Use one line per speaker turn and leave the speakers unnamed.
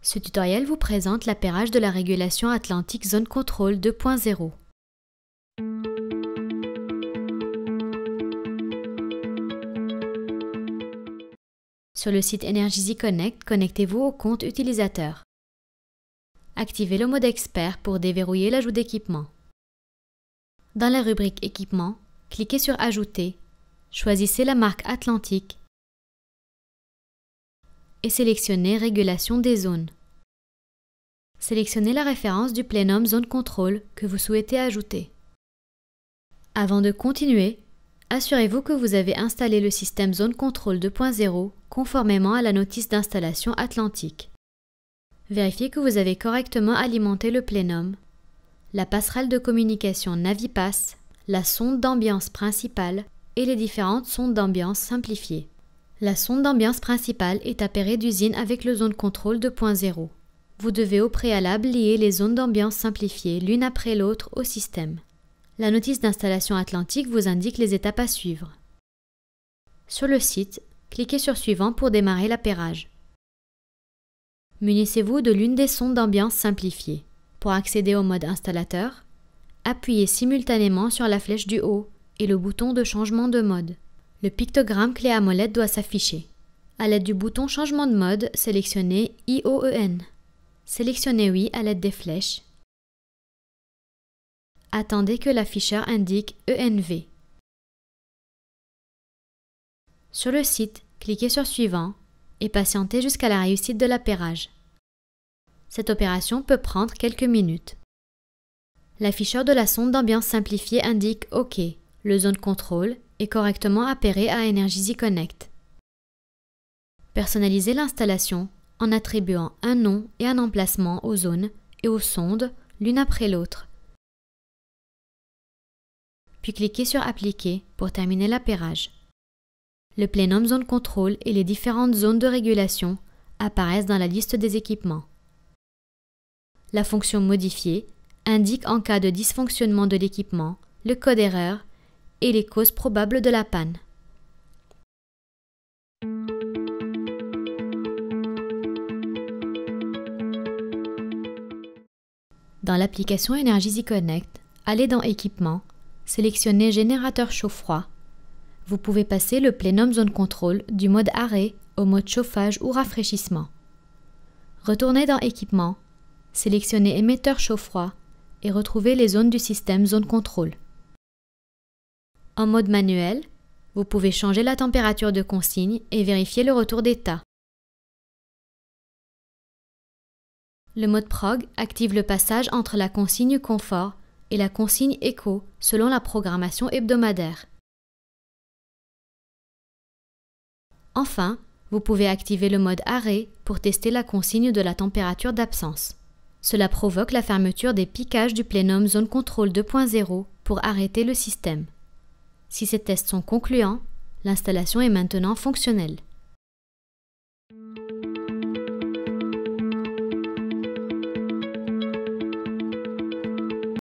Ce tutoriel vous présente l'appairage de la régulation Atlantique Zone Control 2.0. Sur le site energyz Connect, connectez-vous au compte utilisateur. Activez le mode expert pour déverrouiller l'ajout d'équipement. Dans la rubrique Équipement, cliquez sur Ajouter, choisissez la marque Atlantique et sélectionnez Régulation des zones. Sélectionnez la référence du plénum Zone Contrôle que vous souhaitez ajouter. Avant de continuer, assurez-vous que vous avez installé le système Zone Contrôle 2.0 conformément à la notice d'installation Atlantique. Vérifiez que vous avez correctement alimenté le plénum, la passerelle de communication Navipass, la sonde d'ambiance principale et les différentes sondes d'ambiance simplifiées. La sonde d'ambiance principale est appairée d'usine avec le zone contrôle 2.0. Vous devez au préalable lier les zones d'ambiance simplifiées l'une après l'autre au système. La notice d'installation Atlantique vous indique les étapes à suivre. Sur le site, cliquez sur Suivant pour démarrer l'appairage. Munissez-vous de l'une des sondes d'ambiance simplifiées. Pour accéder au mode installateur, appuyez simultanément sur la flèche du haut et le bouton de changement de mode. Le pictogramme clé à molette doit s'afficher. À l'aide du bouton Changement de mode, sélectionnez e N. Sélectionnez Oui à l'aide des flèches. Attendez que l'afficheur indique ENV. Sur le site, cliquez sur Suivant et patientez jusqu'à la réussite de l'appairage. Cette opération peut prendre quelques minutes. L'afficheur de la sonde d'ambiance simplifiée indique OK, le zone contrôle et correctement appairé à Energy Connect. Personnalisez l'installation en attribuant un nom et un emplacement aux zones et aux sondes l'une après l'autre. Puis cliquez sur Appliquer pour terminer l'appairage. Le plénum zone contrôle et les différentes zones de régulation apparaissent dans la liste des équipements. La fonction Modifier indique en cas de dysfonctionnement de l'équipement le code erreur et les causes probables de la panne. Dans l'application Energy Connect, allez dans Équipement, sélectionnez Générateur chaud-froid. Vous pouvez passer le plénum zone contrôle du mode arrêt au mode chauffage ou rafraîchissement. Retournez dans Équipement, sélectionnez Émetteur chaud-froid et retrouvez les zones du système zone contrôle. En mode manuel, vous pouvez changer la température de consigne et vérifier le retour d'état. Le mode PROG active le passage entre la consigne confort et la consigne ECHO selon la programmation hebdomadaire. Enfin, vous pouvez activer le mode arrêt pour tester la consigne de la température d'absence. Cela provoque la fermeture des piquages du plénum zone contrôle 2.0 pour arrêter le système. Si ces tests sont concluants, l'installation est maintenant fonctionnelle.